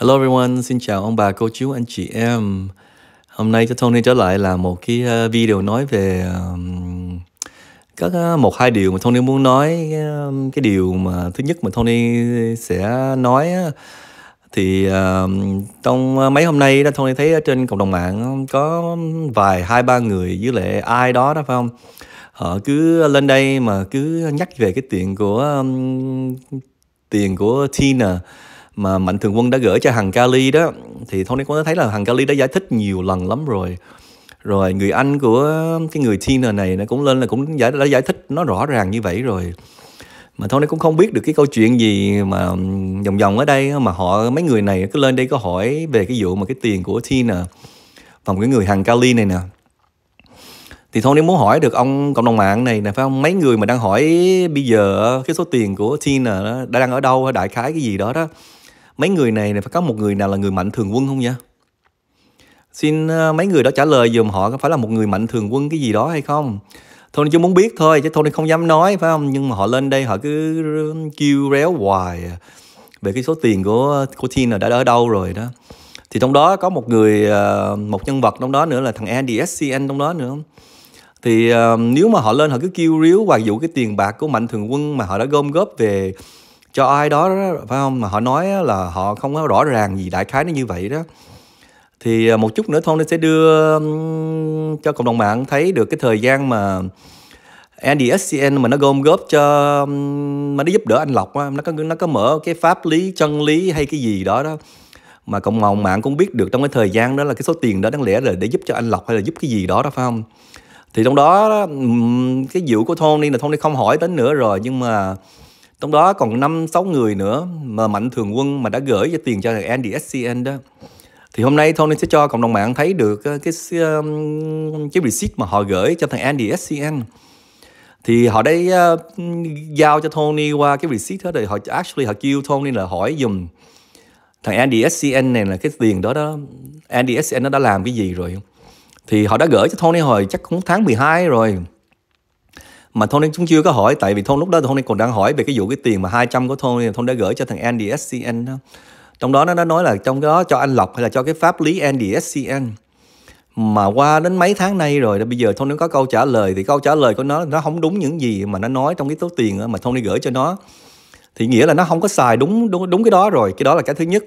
Hello everyone, xin chào ông bà, cô chú, anh chị em. Hôm nay cho Tony trở lại là một cái ờ, video nói về um, các ờ, một hai điều mà Tony muốn nói cái điều mà thứ nhất mà Tony sẽ nói thì um, trong ờ, mấy hôm nay đó Tony thấy ở trên cộng đồng mạng có vài hai ba người với lại ai đó đó phải không? Họ cứ lên đây mà cứ nhắc về cái tiền của um, tiền của Tina mà Mạnh Thường Quân đã gửi cho Hằng Kali đó thì Tony cũng đã thấy là Hằng Kali đã giải thích nhiều lần lắm rồi rồi người anh của cái người Tina này nó cũng lên là cũng giải đã giải thích nó rõ ràng như vậy rồi mà Tony cũng không biết được cái câu chuyện gì mà vòng vòng ở đây mà họ mấy người này cứ lên đây có hỏi về cái vụ mà cái tiền của Tina và một cái người Hằng Kali này nè thì Tony muốn hỏi được ông cộng đồng mạng này nè phải không mấy người mà đang hỏi bây giờ cái số tiền của Tina đó, đã đang ở đâu đại khái cái gì đó đó mấy người này này phải có một người nào là người mạnh thường quân không nha xin ờ, mấy người đó trả lời dùm họ có phải là một người mạnh thường quân cái gì đó hay không Thôi chỉ muốn biết thôi chứ Tony không dám nói phải không nhưng mà họ lên đây họ cứ kêu réo hoài à, về cái số tiền của của là đã ở đâu rồi đó thì trong đó có một người ờ, một nhân vật trong đó nữa là thằng Andy SCN trong đó nữa thì uh, nếu mà họ lên họ cứ kêu ríu hoài vụ cái tiền bạc của mạnh thường quân mà họ đã gom góp về cho ai đó, đó phải không mà họ nói là họ không có rõ ràng gì đại khái nó như vậy đó thì à, một chút nữa thôi nó sẽ đưa cho cộng đồng mạng thấy được cái thời gian mà NDSCN mà nó gom góp cho mà nó giúp đỡ anh Lộc nó có nó có mở cái pháp lý chân lý hay cái gì đó đó mà cộng đồng mạng cũng biết được trong cái thời gian đó là cái số tiền đó đáng lẽ là để giúp cho anh Lộc hay là giúp cái gì đó đó phải không thì trong đó cái vụ của Tony là Tony không hỏi đến nữa rồi nhưng mà trong đó còn 5-6 người nữa mà Mạnh Thường Quân mà đã gửi cho tiền cho thằng Andy SCN đó. Thì hôm nay Tony sẽ cho cộng đồng mạng thấy được ờ, cái cái receipt mà họ gửi cho thằng Andy SCN. Thì họ đã ờ, giao cho Tony qua cái receipt đó rồi họ actually họ kêu Tony là hỏi dùm thằng Andy SCN này là cái tiền đó đó Andy SCN nó đã làm cái gì rồi. Thì họ đã gửi cho Tony hồi chắc cũng tháng 12 rồi mà Tony cũng chưa có hỏi tại vì Tony lúc đó Tony còn đang hỏi về cái vụ cái tiền mà 200 của Tony Tony đã gửi cho thằng Andy SCN đó. Trong đó nó đã nói là trong đó cho anh Lộc hay là cho cái pháp lý Andy SCN mà qua đến mấy tháng nay rồi bây giờ Tony có câu trả lời thì câu trả lời của nó nó không đúng những gì mà nó nói trong cái số tiền mà Tony gửi cho nó thì nghĩa là nó không có xài đúng đúng đúng cái đó rồi cái đó là cái thứ nhất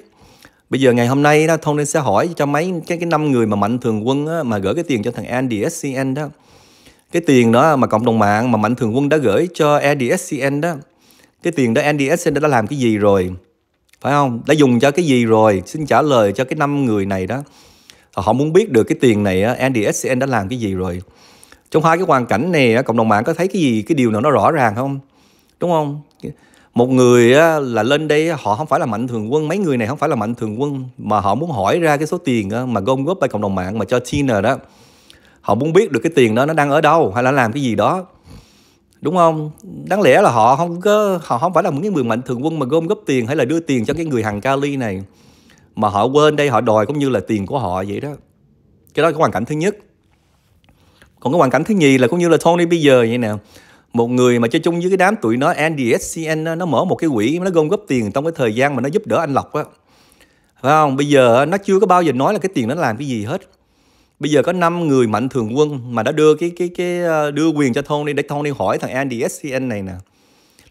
bây giờ ngày hôm nay đó Tony sẽ hỏi cho mấy cái cái năm người mà mạnh thường quân á, mà gửi cái tiền cho thằng Andy SCN đó cái tiền đó mà cộng đồng mạng mà Mạnh Thường Quân đã gửi cho NDSCN e đó cái tiền đó NDSCN e đã làm cái gì rồi phải không đã dùng cho cái gì rồi xin trả lời cho cái năm người này đó họ muốn biết được cái tiền này NDSCN e đã làm cái gì rồi trong hai cái hoàn cảnh này cộng đồng mạng có thấy cái gì cái điều nào nó rõ ràng không đúng không một người là lên đây họ không phải là mạnh thường quân mấy người này không phải là mạnh thường quân mà họ muốn hỏi ra cái số tiền mà gom góp tại cộng đồng mạng mà cho Tina đó họ muốn biết được cái tiền đó nó đang ở đâu hay là làm cái gì đó đúng không đáng lẽ là họ không có họ không phải là những cái người mạnh thường quân mà gom góp tiền hay là đưa tiền cho cái người hàng Cali này mà họ quên đây họ đòi cũng như là tiền của họ vậy đó cái đó là cái hoàn cảnh thứ nhất còn cái hoàn cảnh thứ nhì là cũng như là Tony bây giờ vậy nè một người mà chơi chung với cái đám tụi nó Andy SCN nó mở một cái quỹ nó gom góp tiền trong cái thời gian mà nó giúp đỡ anh Lộc á phải không bây giờ nó chưa có bao giờ nói là cái tiền nó làm cái gì hết bây giờ có 5 người mạnh thường quân mà đã đưa cái cái cái ờ, đưa quyền cho Tony để Tony hỏi thằng Andy SCN này nè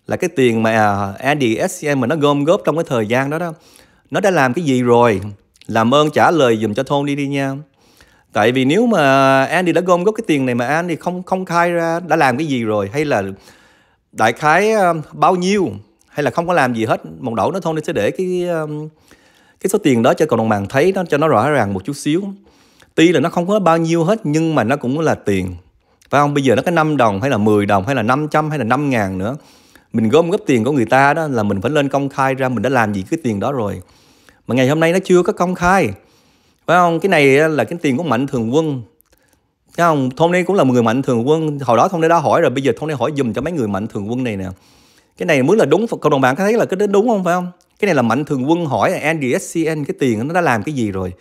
là cái tiền mà à, Andy SCN mà nó gom góp trong cái thời gian đó đó nó đã làm cái gì rồi làm ơn trả lời dùm cho Tony đi nha tại vì nếu mà Andy đã gom góp cái tiền này mà Andy không không khai ra đã làm cái gì rồi hay là đại khái ờ, bao nhiêu hay là không có làm gì hết một đổ nó Tony sẽ để cái ờ, cái số tiền đó cho cộng đồng mạng thấy nó cho nó rõ ràng một chút xíu tuy là nó không có bao nhiêu hết nhưng mà nó cũng là tiền phải không bây giờ nó có 5 đồng hay là 10 đồng hay là 500 hay là 5 ngàn nữa mình gom góp tiền của người ta đó là mình phải lên công khai ra mình đã làm gì cái tiền đó rồi mà ngày hôm nay nó chưa có công khai phải không cái này là cái tiền của mạnh thường quân phải không thông nay cũng là một người mạnh thường quân hồi đó thông nay đã hỏi rồi bây giờ thông nay hỏi dùm cho mấy người mạnh thường quân này nè cái này mới là đúng cộng đồng bạn có thấy là cái đó đúng không phải không cái này là mạnh thường quân hỏi là ndscn cái tiền nó đã làm cái gì rồi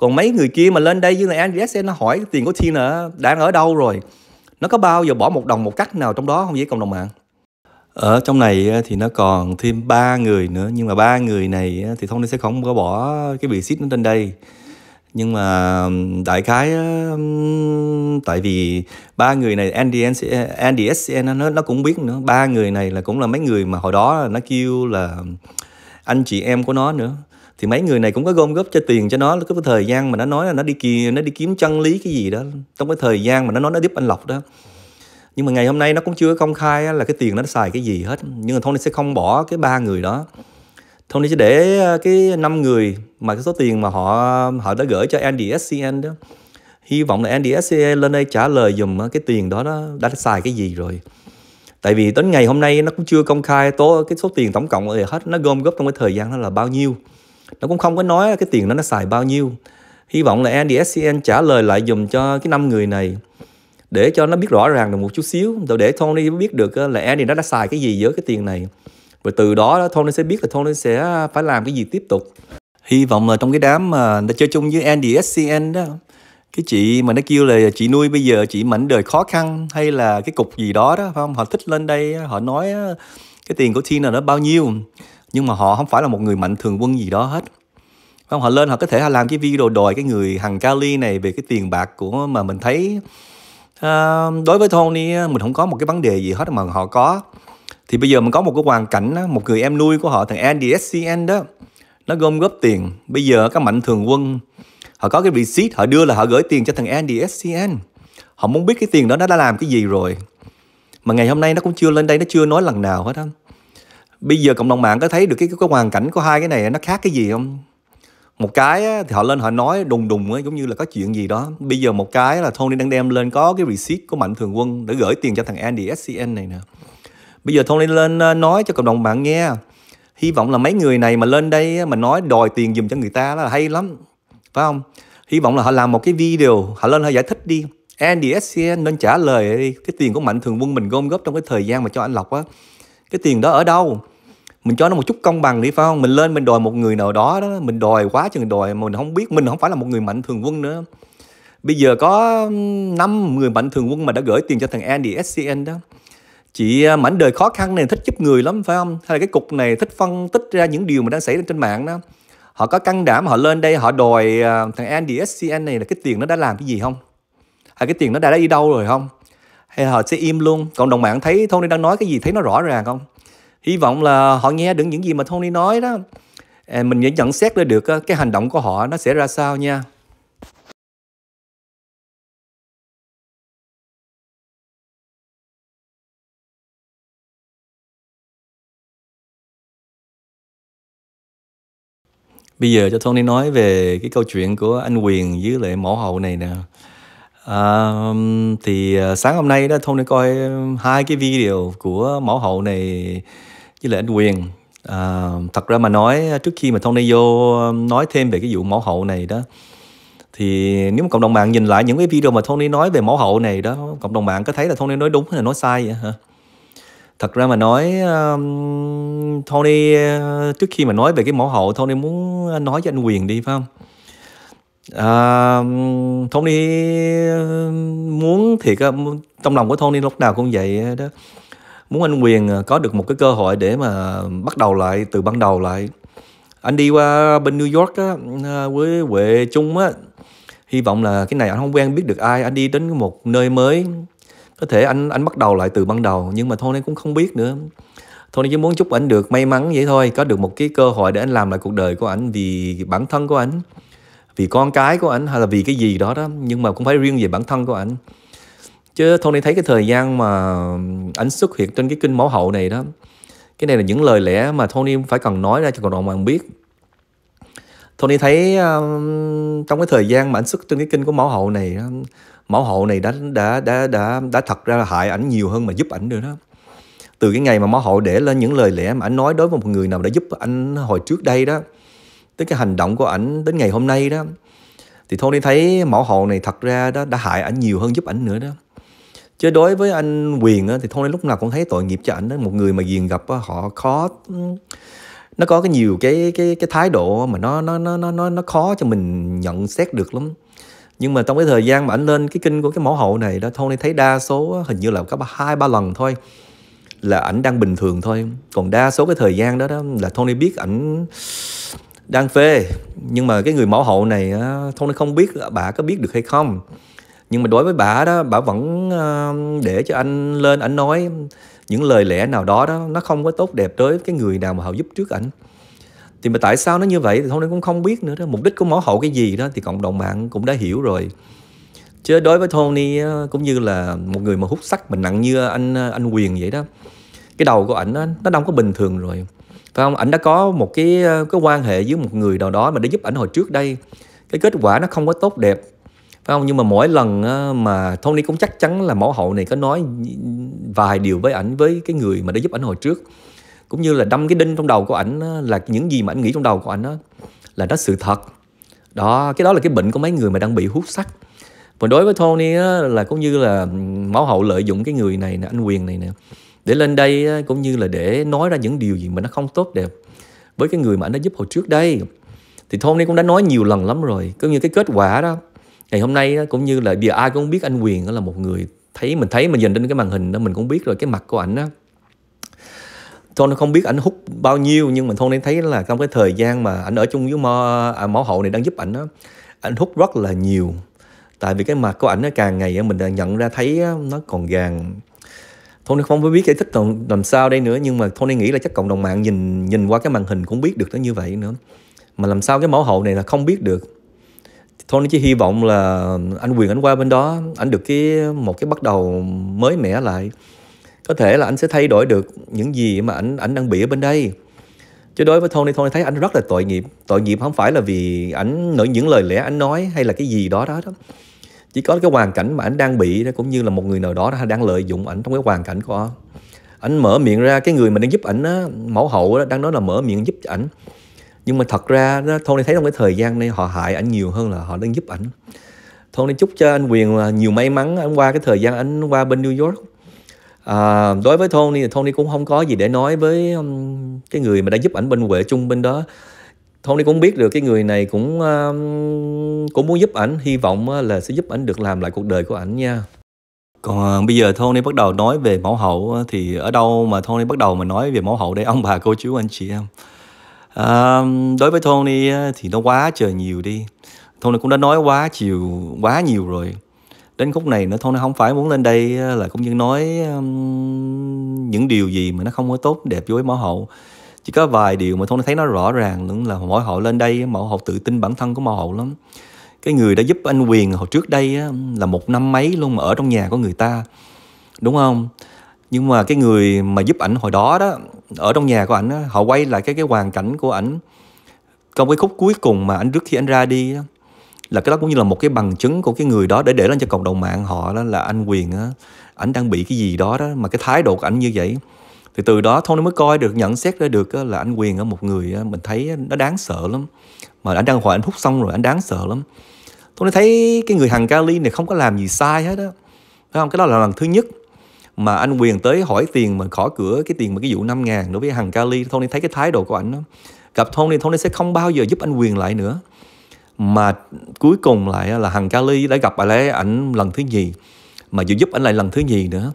còn mấy người kia mà lên đây như là Andreessen nó hỏi tiền của Tina à, đang ở đâu rồi nó có bao giờ bỏ một đồng một cách nào trong đó không với cộng đồng mạng ở trong này thì nó còn thêm ba người nữa nhưng mà ba người này thì thông tin sẽ không có bỏ cái bị xít nó trên đây nhưng mà đại khái tại vì ba người này Andy SCN, Andy SCN nó nó cũng biết nữa ba người này là cũng là mấy người mà hồi đó nó kêu là anh chị em của nó nữa thì mấy người này cũng có gom góp cho tiền cho nó cái thời gian mà nó nói là nó đi kia, nó đi kiếm chân lý cái gì đó trong cái thời gian mà nó nói nó giúp anh lộc đó nhưng mà ngày hôm nay nó cũng chưa công khai là cái tiền nó xài cái gì hết nhưng mà Tony sẽ không bỏ cái ba người đó Tony sẽ để ờ, cái năm người mà cái số tiền mà họ họ đã gửi cho Andy SCN đó hy vọng là Andy SCN lên đây trả lời dùm ờ, cái tiền đó đó đã xài cái gì rồi tại vì đến ngày hôm nay nó cũng chưa công khai tố cái số tiền tổng cộng là hết nó gom góp trong cái thời gian đó là bao nhiêu nó cũng không có nói cái tiền đó nó xài bao nhiêu hy vọng là NDSCN trả lời lại dùm cho cái năm người này để cho nó biết rõ ràng được một chút xíu rồi để Tony biết được ờ, là Andy nó đã xài cái gì với cái tiền này rồi từ đó Tony sẽ biết là Tony sẽ phải làm cái gì tiếp tục hy vọng là trong cái đám mà đã chơi chung với Andy SCN đó cái chị mà nó kêu là chị nuôi bây giờ chị mảnh đời khó khăn hay là cái cục gì đó đó phải không họ thích lên đây họ nói ờ, cái tiền của Tina nó bao nhiêu nhưng mà họ không phải là một người mạnh thường quân gì đó hết không họ lên họ có thể làm cái video đòi cái người hằng Cali này về cái tiền bạc của mà mình thấy à, đối với Tony mình không có một cái vấn đề gì hết mà họ có thì bây giờ mình có một cái hoàn cảnh đó, một người em nuôi của họ thằng Andy SCN đó nó gom góp tiền bây giờ các mạnh thường quân họ có cái receipt họ đưa là họ gửi tiền cho thằng Andy SCN họ muốn biết cái tiền đó nó đã làm cái gì rồi mà ngày hôm nay nó cũng chưa lên đây nó chưa nói lần nào hết á bây giờ cộng đồng mạng có thấy được cái, cái cái hoàn cảnh của hai cái này nó khác cái gì không một cái á, thì họ lên họ nói đùng đùng á, giống như là có chuyện gì đó bây giờ một cái là Tony đang đem lên có cái receipt của mạnh thường quân để gửi tiền cho thằng Andy SCN này nè bây giờ Tony lên ờ, nói cho cộng đồng mạng nghe hy vọng là mấy người này mà lên đây mà nói đòi tiền dùm cho người ta là hay lắm phải không hy vọng là họ làm một cái video họ lên họ giải thích đi Andy SCN nên trả lời cái tiền của mạnh thường quân mình gom góp trong cái thời gian mà cho anh lọc á cái tiền đó ở đâu mình cho nó một chút công bằng đi phải không mình lên mình đòi một người nào đó đó mình đòi quá chừng đòi mà mình không biết mình không phải là một người mạnh thường quân nữa bây giờ có năm người mạnh thường quân mà đã gửi tiền cho thằng Andy SCN đó chị à, mảnh đời khó khăn này thích giúp người lắm phải không hay là cái cục này thích phân tích ra những điều mà đang xảy ra trên mạng đó họ có căng đảm họ lên đây họ đòi à, thằng Andy SCN này là cái tiền nó đã làm cái gì không hay cái tiền nó đã đi đâu rồi không hay là họ sẽ im luôn cộng đồng mạng thấy Tony đang nói cái gì thấy nó rõ ràng không hy vọng là họ nghe được những gì mà Tony nói đó mình sẽ nhận xét được cái hành động của họ nó sẽ ra sao nha bây giờ cho Tony nói về cái câu chuyện của anh Quyền với lại mẫu hậu này nè à, thì à, sáng hôm nay đó Tony coi hai cái video của mẫu hậu này với lại anh quyền à, thật ra mà nói trước khi mà Tony vô um, nói thêm về cái vụ mẫu hậu này đó thì nếu mà cộng đồng mạng nhìn lại những cái video mà Tony nói về mẫu hậu này đó cộng đồng mạng có thấy là Tony nói đúng hay là nói sai vậy hả thật ra mà nói um, Tony uh, trước khi mà nói về cái mẫu hậu Tony muốn nói cho anh Quyền đi phải không à, um, uh, Tony muốn thiệt trong lòng của Tony lúc nào cũng vậy đó muốn anh Quyền à, có được một cái cơ hội để mà bắt đầu lại từ ban đầu lại anh đi qua bên New York á, à, với Huệ chung á hy vọng là cái này anh không quen biết được ai anh đi đến một nơi mới có thể anh anh bắt đầu lại từ ban đầu nhưng mà thôi anh cũng không biết nữa thôi anh chỉ muốn chúc anh được may mắn vậy thôi có được một cái cơ hội để anh làm lại cuộc đời của anh vì bản thân của anh vì con cái của anh hay là vì cái gì đó đó nhưng mà cũng phải riêng về bản thân của anh chứ Tony thấy cái thời gian mà ảnh xuất hiện trên cái kinh mẫu hậu này đó cái này là những lời lẽ mà Tony phải cần nói ra cho cộng đồng mạng biết Tony thấy um, trong cái thời gian mà ảnh xuất trên cái kinh của mẫu hậu này mẫu hậu này đã đã đã đã đã thật ra là hại ảnh nhiều hơn mà giúp ảnh được đó từ cái ngày mà mẫu hậu để lên những lời lẽ mà ảnh nói đối với một người nào đã giúp ảnh hồi trước đây đó tới cái hành động của ảnh đến ngày hôm nay đó thì Tony thấy mẫu hậu này thật ra đó đã hại ảnh nhiều hơn giúp ảnh nữa đó chứ đối với anh quyền á, thì thôi lúc nào cũng thấy tội nghiệp cho ảnh đó một người mà ghiền gặp á, họ khó nó có cái nhiều cái cái cái thái độ mà nó nó nó nó nó khó cho mình nhận xét được lắm nhưng mà trong cái thời gian mà ảnh lên cái kinh của cái mẫu hậu này đó Tony thấy đa số hình như là có hai ba lần thôi là ảnh đang bình thường thôi còn đa số cái thời gian đó đó là Tony biết ảnh đang phê nhưng mà cái người mẫu hậu này Tony không biết bà có biết được hay không nhưng mà đối với bà đó bà vẫn ờ, để cho anh lên anh nói những lời lẽ nào đó đó nó không có tốt đẹp tới cái người nào mà họ giúp trước ảnh thì mà tại sao nó như vậy thì thôi cũng không biết nữa đó mục đích của mẫu hậu cái gì đó thì cộng đồng mạng cũng đã hiểu rồi chứ đối với Tony ờ, cũng như là một người mà hút sắc mình nặng như anh ờ, anh Quyền vậy đó cái đầu của ảnh nó đâu có bình thường rồi phải không ảnh đã có một cái cái quan hệ với một người nào đó mà đã giúp ảnh hồi trước đây cái kết quả nó không có tốt đẹp không nhưng mà mỗi lần mà Tony cũng chắc chắn là mẫu hậu này có nói vài điều với ảnh với cái người mà đã giúp ảnh hồi trước cũng như là đâm cái đinh trong đầu của ảnh là những gì mà ảnh nghĩ trong đầu của ảnh là nó sự thật đó cái đó là cái bệnh của mấy người mà đang bị hút sắt và đối với Tony á, là cũng như là máu hậu lợi dụng cái người này nè anh quyền này nè để lên đây á, cũng như là để nói ra những điều gì mà nó không tốt đẹp với cái người mà anh đã giúp hồi trước đây thì Tony cũng đã nói nhiều lần lắm rồi cũng như cái kết quả đó ngày hôm nay cũng như là giờ ai cũng biết anh quyền là một người thấy mình thấy mình nhìn trên cái màn hình đó mình cũng biết rồi cái mặt của ảnh á Tony không biết ảnh hút bao nhiêu nhưng mình nên thấy là trong cái thời gian mà ảnh ở chung với mò à, máu hậu này đang giúp ảnh đó ảnh hút rất là nhiều tại vì cái mặt của ảnh nó càng ngày mình nhận ra thấy nó còn gàng Tony không biết giải thích làm sao đây nữa nhưng mà Tony nghĩ là chắc cộng đồng mạng nhìn nhìn qua cái màn hình cũng biết được nó như vậy nữa mà làm sao cái mẫu hậu này là không biết được thôi nó chỉ hy vọng là anh quyền anh qua bên đó anh được cái một cái bắt đầu mới mẻ lại có thể là anh sẽ thay đổi được những gì mà anh anh đang bị ở bên đây chứ đối với Tony Tony thấy anh rất là tội nghiệp tội nghiệp không phải là vì ảnh nói những lời lẽ anh nói hay là cái gì đó đó, đó. chỉ có cái hoàn cảnh mà anh đang bị đó cũng như là một người nào đó đang lợi dụng ảnh trong cái hoàn cảnh của anh mở miệng ra cái người mà đang giúp ảnh á mẫu hậu đó, đang nói là mở miệng giúp ảnh nhưng mà thật ra đó, Tony thấy trong cái thời gian này họ hại ảnh nhiều hơn là họ đang giúp ảnh Tony chúc cho anh Quyền là nhiều may mắn anh qua cái thời gian anh qua bên New York à, đối với Tony thì Tony cũng không có gì để nói với um, cái người mà đã giúp ảnh bên Huệ Trung bên đó Tony cũng biết được cái người này cũng um, cũng muốn giúp ảnh hy vọng là sẽ giúp ảnh được làm lại cuộc đời của ảnh nha còn à, bây giờ Tony bắt đầu nói về mẫu hậu thì ở đâu mà Tony bắt đầu mà nói về mẫu hậu đây ông bà cô chú anh chị em à, đối với Tony thì nó quá trời nhiều đi Tony cũng đã nói quá chiều quá nhiều rồi đến khúc này nó Tony không phải muốn lên đây là cũng như nói um, những điều gì mà nó không có tốt đẹp với mẫu hậu chỉ có vài điều mà Tony thấy nó rõ ràng nữa là mẫu hậu lên đây mẫu hậu tự tin bản thân của mẫu hậu lắm cái người đã giúp anh quyền hồi trước đây là một năm mấy luôn mà ở trong nhà của người ta đúng không nhưng mà cái người mà giúp ảnh hồi đó đó ở trong nhà của ảnh họ quay lại cái cái hoàn cảnh của ảnh trong cái khúc cuối cùng mà ảnh trước khi ảnh ra đi đó, là cái đó cũng như là một cái bằng chứng của cái người đó để để lên cho cộng đồng mạng họ đó là anh quyền á ảnh đang bị cái gì đó đó mà cái thái độ của ảnh như vậy thì từ đó thôi mới coi được nhận xét ra được là anh quyền ở một người mình thấy nó đáng sợ lắm mà anh đang hỏi anh hút xong rồi anh đáng sợ lắm tôi thấy cái người hàng kali này không có làm gì sai hết á phải không cái đó là lần thứ nhất mà anh quyền tới hỏi tiền mà khỏi cửa cái tiền mà cái vụ 5 ngàn đối với hằng Cali Tony thấy cái thái độ của ảnh đó. gặp Tony Tony sẽ không bao giờ giúp anh quyền lại nữa mà cuối cùng lại là hằng Cali đã gặp lại ảnh lần thứ nhì mà vừa giúp ảnh lại lần thứ nhì nữa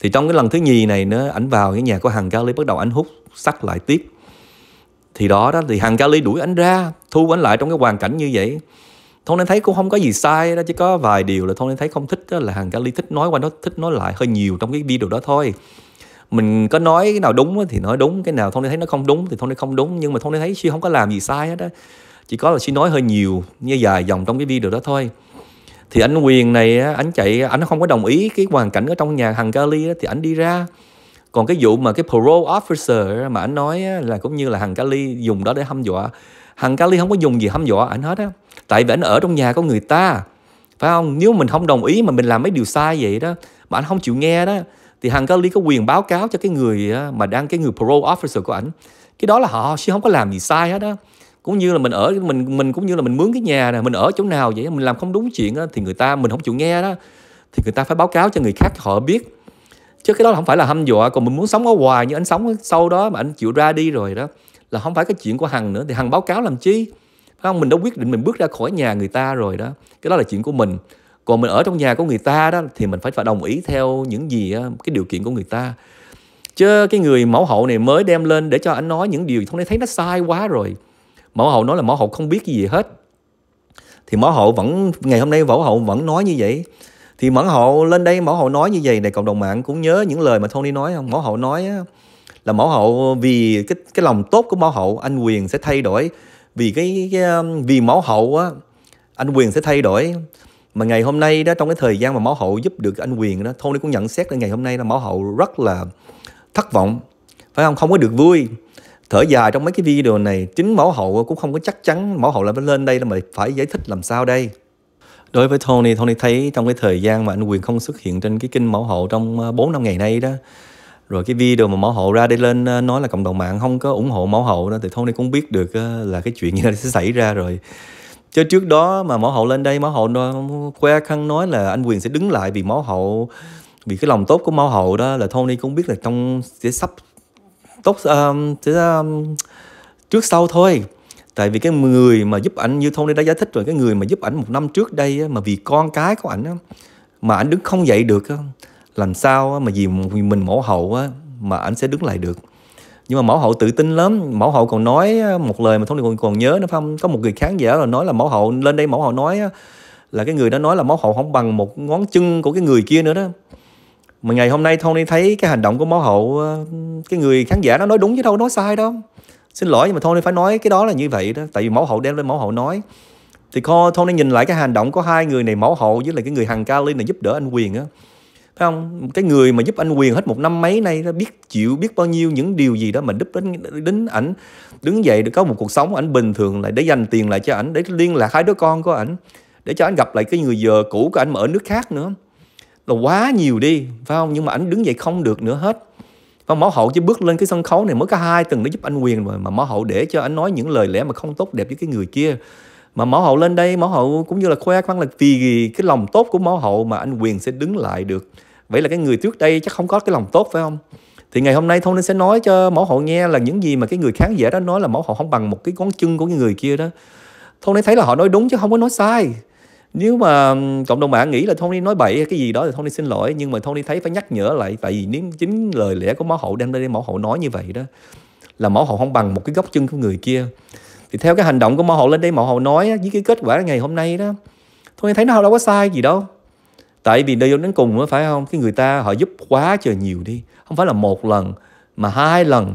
thì trong cái lần thứ nhì này nữa ảnh vào cái nhà của hằng Cali bắt đầu ảnh hút sắt lại tiếp thì đó đó thì hằng Cali đuổi ảnh ra thu ảnh lại trong cái hoàn cảnh như vậy Thông nên thấy cũng không có gì sai đó chỉ có vài điều là Thông nên thấy không thích đó là hàng Cali thích nói qua nó thích nói lại hơi nhiều trong cái video đó thôi mình có nói cái nào đúng thì nói đúng cái nào nên thấy nó không đúng thì nên không đúng nhưng mà nên thấy she không có làm gì sai hết á chỉ có là she nói hơi nhiều như dài dòng trong cái video đó thôi thì anh quyền này anh chạy anh không có đồng ý cái hoàn cảnh ở trong nhà hàng Cali thì anh đi ra còn cái vụ mà cái parole officer mà anh nói là cũng như là hàng Cali dùng đó để hâm dọa Hằng Kali không có dùng gì hăm dọa ảnh hết á. Tại vì ảnh ở trong nhà có người ta. Phải không? Nếu mình không đồng ý mà mình làm mấy điều sai vậy đó mà ảnh không chịu nghe đó thì Hằng Kali có quyền báo cáo cho cái người ờ, mà đang cái người parole officer của ảnh. Cái đó là họ chứ không có làm gì sai hết đó cũng như là mình ở mình mình cũng như là mình mướn cái nhà nè mình ở chỗ nào vậy mình làm không đúng chuyện đó, thì người ta mình không chịu nghe đó thì người ta phải báo cáo cho người khác họ biết chứ cái đó là không phải là hâm dọa còn mình muốn sống ở hoài như anh sống sau đó mà anh chịu ra đi rồi đó là không phải cái chuyện của hằng nữa thì hằng báo cáo làm chi phải không mình đã quyết định mình bước ra khỏi nhà người ta rồi đó cái đó là chuyện của mình còn mình ở trong nhà của người ta đó thì mình phải phải đồng ý theo những gì cái điều kiện của người ta chứ cái người mẫu hậu này mới đem lên để cho anh nói những điều không thấy nó sai quá rồi mẫu hậu nói là mẫu hậu không biết gì hết thì mẫu hậu vẫn ngày hôm nay mẫu hậu vẫn nói như vậy thì mẫu hậu lên đây mẫu hậu nói như vậy này cộng đồng mạng cũng nhớ những lời mà Tony nói không mẫu hậu nói là mẫu hậu vì cái cái lòng tốt của mẫu hậu anh quyền sẽ thay đổi vì cái, cái um, vì mẫu hậu á anh quyền sẽ thay đổi mà ngày hôm nay đó trong cái thời gian mà mẫu hậu giúp được anh quyền đó Tony cũng nhận xét là ngày hôm nay là mẫu hậu rất là thất vọng phải không không có được vui thở dài trong mấy cái video này chính mẫu hậu cũng không có chắc chắn mẫu hậu là phải lên đây là mà phải giải thích làm sao đây đối với Tony Tony thấy trong cái thời gian mà anh quyền không xuất hiện trên cái kênh mẫu hậu trong 4 uh, năm ngày nay đó rồi cái video mà máu hậu ra đây lên ờ, nói là cộng đồng mạng không có ủng hộ máu hậu đó thì thôi nay cũng biết được ờ, là cái chuyện như thế sẽ xảy ra rồi chứ trước đó mà máu hậu lên đây máu hậu khoe khăn nói là anh quyền sẽ đứng lại vì máu hậu vì cái lòng tốt của máu hậu đó là Tony cũng biết là trong sẽ sắp tốt um, sẽ, um, trước sau thôi tại vì cái người mà giúp ảnh như Tony đã giải thích rồi cái người mà giúp ảnh một năm trước đây mà vì con cái của ảnh mà ảnh đứng không dậy được làm sao mà vì mình mẫu hậu mà ảnh sẽ đứng lại được nhưng mà mẫu hậu tự tin lắm mẫu hậu còn nói một lời mà thống còn còn nhớ nó không có một người khán giả là nói là mẫu hậu lên đây mẫu hậu nói là cái người đó nói là mẫu hậu không bằng một ngón chân của cái người kia nữa đó mà ngày hôm nay đi thấy cái hành động của mẫu hậu cái người khán giả nó nói đúng chứ đâu nói sai đâu xin lỗi nhưng mà đi phải nói cái đó là như vậy đó tại vì mẫu hậu đem lên mẫu hậu nói thì đi nhìn lại cái hành động của hai người này mẫu hậu với lại cái người hằng ca linh này giúp đỡ anh Quyền á phải không cái người mà giúp anh quyền hết một năm mấy nay nó biết chịu biết bao nhiêu những điều gì đó mình đúp đến đến ảnh đứng dậy được có một cuộc sống ảnh bình thường lại để dành tiền lại cho ảnh để liên lạc hai đứa con của ảnh để cho ảnh gặp lại cái người vợ cũ của ảnh mà ở nước khác nữa là quá nhiều đi phải không nhưng mà ảnh đứng dậy không được nữa hết và máu hậu chỉ bước lên cái sân khấu này mới có hai tuần để giúp anh quyền rồi mà máu hậu để cho anh nói những lời lẽ mà không tốt đẹp với cái người kia mà mẫu hậu lên đây mẫu hậu cũng như là khoe khoang là vì cái lòng tốt của mẫu hậu mà anh quyền sẽ đứng lại được vậy là cái người trước đây chắc không có cái lòng tốt phải không thì ngày hôm nay thông ninh sẽ nói cho mẫu hậu nghe là những gì mà cái người khán giả đó nói là mẫu hậu không bằng một cái ngón chân của cái người kia đó thông ninh thấy là họ nói đúng chứ không có nói sai nếu mà cộng đồng mạng nghĩ là Tony nói bậy cái gì đó thì Tony xin lỗi nhưng mà Tony thấy phải nhắc nhở lại tại vì nếu chính lời lẽ của mẫu hậu đem đây mẫu hậu nói như vậy đó là mẫu hậu không bằng một cái góc chân của người kia thì theo cái hành động của mẫu hậu lên đây mẫu hậu nói với cái kết quả ngày hôm nay đó thôi thấy nó đâu có sai gì đâu tại vì đi đến cùng đó, phải không cái người ta họ giúp quá trời nhiều đi không phải là một lần mà hai lần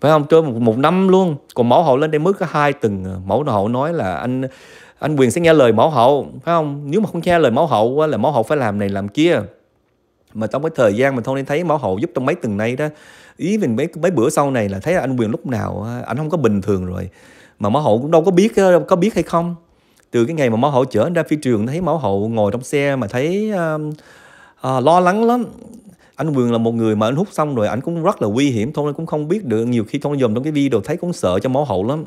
phải không trên một, một năm luôn còn mẫu hậu lên đây mới có hai từng à, mẫu hậu nói là anh anh quyền sẽ nghe lời mẫu hậu phải không nếu mà không nghe lời mẫu hậu là mẫu hậu phải làm này làm kia mà trong cái thời gian mà thôi nên thấy mẫu hậu giúp trong mấy tuần nay đó ý mình mấy mấy bữa sau này là thấy là anh quyền lúc nào anh không có bình thường rồi mà máu hậu cũng đâu có biết ờ, có biết hay không từ cái ngày mà máu hậu chở anh ra phi trường thấy máu hậu ngồi trong xe mà thấy uh, uh, lo lắng lắm anh Quyền là một người mà anh hút xong rồi anh cũng rất là nguy hiểm thôi cũng không biết được nhiều khi thông dòm trong cái video thấy cũng sợ cho máu hậu lắm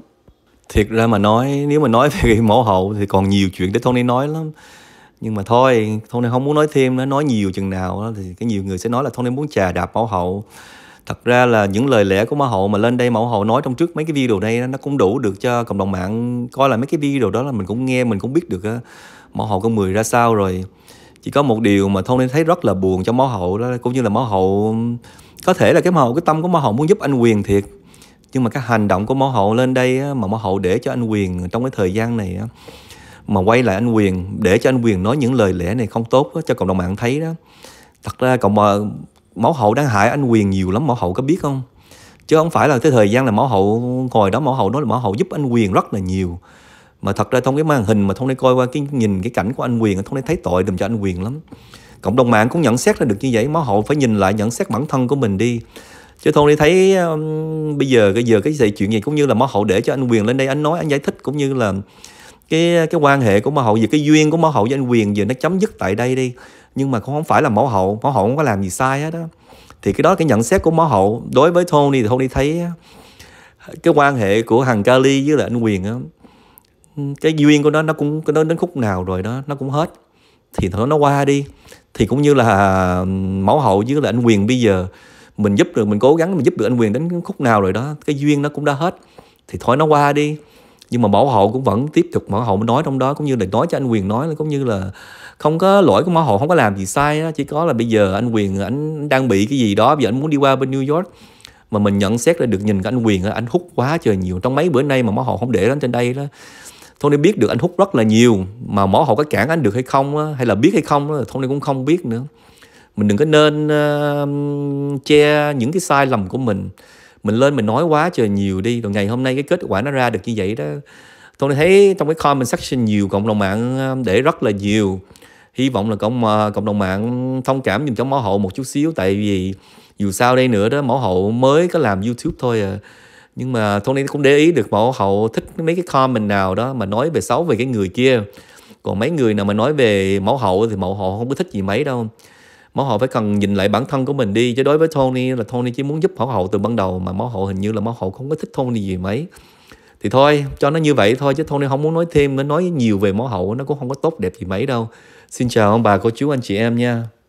thiệt ra mà nói nếu mà nói về mẫu hậu thì còn nhiều chuyện để Tony nói lắm nhưng mà thôi Tony không muốn nói thêm nữa nói nhiều chừng nào thì cái nhiều người sẽ nói là Tony muốn trà đạp mẫu hậu thật ra là những lời lẽ của mã hậu mà lên đây mẫu hậu nói trong trước mấy cái video đây nó cũng đủ được cho cộng đồng mạng coi là mấy cái video đó là mình cũng nghe mình cũng biết được mẫu hậu con mười ra sao rồi chỉ có một điều mà thôi nên thấy rất là buồn cho mẫu hậu đó cũng như là mẫu hậu có thể là cái mẫu cái tâm của mẫu hậu muốn giúp anh quyền thiệt nhưng mà cái hành động của mẫu hậu lên đây mà mẫu hậu để cho anh quyền trong cái thời gian này mà quay lại anh quyền để cho anh quyền nói những lời lẽ này không tốt cho cộng đồng mạng thấy đó thật ra cộng mẫu hậu đang hại anh quyền nhiều lắm mẫu hậu có biết không chứ không phải là cái thời gian là mẫu hậu ngồi đó mẫu hậu nói là mẫu hậu giúp anh quyền rất là nhiều mà thật ra trong cái màn hình mà thông nay coi qua cái nhìn cái cảnh của anh quyền thông nay thấy tội đùm cho anh quyền lắm cộng đồng mạng cũng nhận xét ra được như vậy mẫu hậu phải nhìn lại nhận xét bản thân của mình đi chứ thông đi thấy um, bây giờ bây giờ cái gì chuyện gì cũng như là mẫu hậu để cho anh quyền lên đây anh nói anh giải thích cũng như là cái cái quan hệ của mẫu hậu về cái duyên của mẫu hậu với anh quyền giờ nó chấm dứt tại đây đi nhưng mà không phải là mẫu hậu mẫu hậu không có làm gì sai hết đó thì cái đó cái nhận xét của mẫu hậu đối với Tony thì Tony thấy cái quan hệ của hàng kali với lại anh Quyền á cái duyên của nó nó cũng nó đến khúc nào rồi đó nó cũng hết thì thôi nó qua đi thì cũng như là mẫu hậu với lại anh Quyền bây giờ mình giúp được mình cố gắng mình giúp được anh Quyền đến khúc nào rồi đó cái duyên nó cũng đã hết thì thôi nó qua đi nhưng mà mẫu hậu cũng vẫn tiếp tục mẫu hậu mới nói trong đó cũng như là nói cho anh Quyền nói cũng như là không có lỗi của mã hồ không có làm gì sai đó. chỉ có là bây giờ anh quyền anh đang bị cái gì đó bây giờ anh muốn đi qua bên new york mà mình nhận xét là được nhìn cái anh quyền anh hút quá trời nhiều trong mấy bữa nay mà mỏ hồ không để đến trên đây đó Tony biết được anh hút rất là nhiều mà mỏ hồ có cản anh được hay không đó, hay là biết hay không đó, Tony cũng không biết nữa mình đừng có nên uh, che những cái sai lầm của mình mình lên mình nói quá trời nhiều đi rồi ngày hôm nay cái kết quả nó ra được như vậy đó tôi thấy trong cái comment section nhiều cộng đồng mạng để rất là nhiều hy vọng là cộng cộng đồng mạng thông cảm dùm cho mỏ hậu một chút xíu tại vì dù sao đây nữa đó mỏ hậu mới có làm youtube thôi à nhưng mà Tony cũng để ý được mỏ hậu thích mấy cái comment nào đó mà nói về xấu về cái người kia còn mấy người nào mà nói về mẫu hậu thì mẫu hậu không có thích gì mấy đâu mẫu hậu phải cần nhìn lại bản thân của mình đi chứ đối với Tony là Tony chỉ muốn giúp mẫu hậu từ ban đầu mà mẫu hậu hình như là mẫu hậu không có thích Tony gì mấy thì thôi cho nó như vậy thôi chứ Tony không muốn nói thêm nó nói nhiều về mẫu hậu nó cũng không có tốt đẹp gì mấy đâu Xin chào ông bà, cô chú, anh chị em nha.